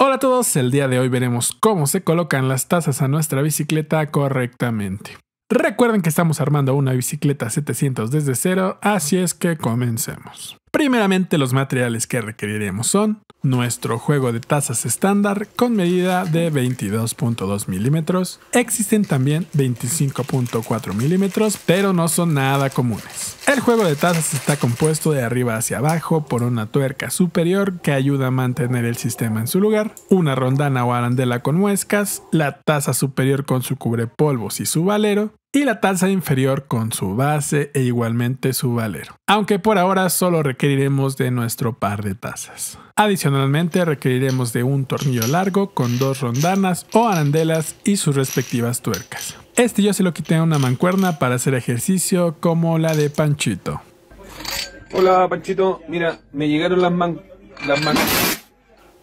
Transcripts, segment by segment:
Hola a todos, el día de hoy veremos cómo se colocan las tazas a nuestra bicicleta correctamente. Recuerden que estamos armando una bicicleta 700 desde cero, así es que comencemos. Primeramente los materiales que requeriremos son nuestro juego de tazas estándar con medida de 22.2 milímetros. Existen también 25.4 milímetros, pero no son nada comunes. El juego de tazas está compuesto de arriba hacia abajo por una tuerca superior que ayuda a mantener el sistema en su lugar, una rondana o arandela con muescas, la taza superior con su cubrepolvos y su valero, y la taza inferior con su base e igualmente su valero, aunque por ahora solo requeriremos de nuestro par de tazas. Adicionalmente requeriremos de un tornillo largo con dos rondanas o arandelas y sus respectivas tuercas. Este yo se lo quité a una mancuerna para hacer ejercicio como la de Panchito. Hola Panchito, mira, me llegaron las man... las man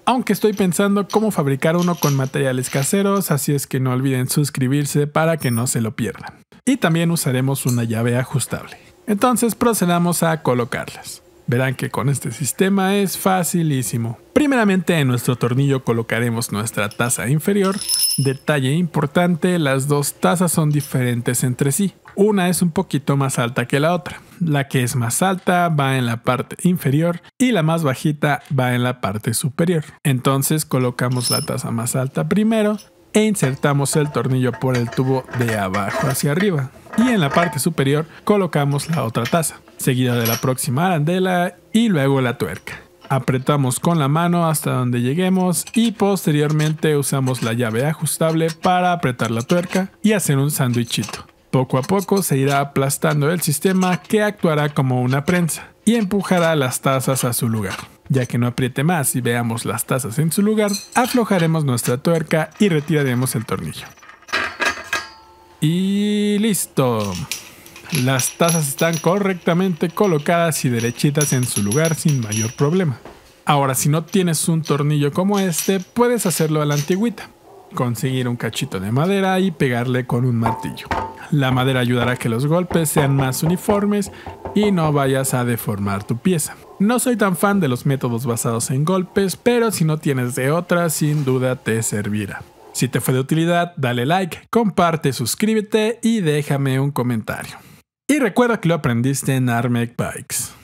aunque estoy pensando cómo fabricar uno con materiales caseros, así es que no olviden suscribirse para que no se lo pierdan y también usaremos una llave ajustable. Entonces procedamos a colocarlas. Verán que con este sistema es facilísimo. Primeramente en nuestro tornillo colocaremos nuestra taza inferior. Detalle importante, las dos tazas son diferentes entre sí. Una es un poquito más alta que la otra. La que es más alta va en la parte inferior y la más bajita va en la parte superior. Entonces colocamos la taza más alta primero e insertamos el tornillo por el tubo de abajo hacia arriba. Y en la parte superior colocamos la otra taza, seguida de la próxima arandela y luego la tuerca. Apretamos con la mano hasta donde lleguemos y posteriormente usamos la llave ajustable para apretar la tuerca y hacer un sándwichito. Poco a poco se irá aplastando el sistema que actuará como una prensa y empujará las tazas a su lugar. Ya que no apriete más y veamos las tazas en su lugar, aflojaremos nuestra tuerca y retiraremos el tornillo. Y listo. Las tazas están correctamente colocadas y derechitas en su lugar sin mayor problema. Ahora, si no tienes un tornillo como este, puedes hacerlo a la antigüita. Conseguir un cachito de madera y pegarle con un martillo. La madera ayudará a que los golpes sean más uniformes y no vayas a deformar tu pieza. No soy tan fan de los métodos basados en golpes, pero si no tienes de otra, sin duda te servirá. Si te fue de utilidad, dale like, comparte, suscríbete y déjame un comentario. Y recuerda que lo aprendiste en Armec Bikes.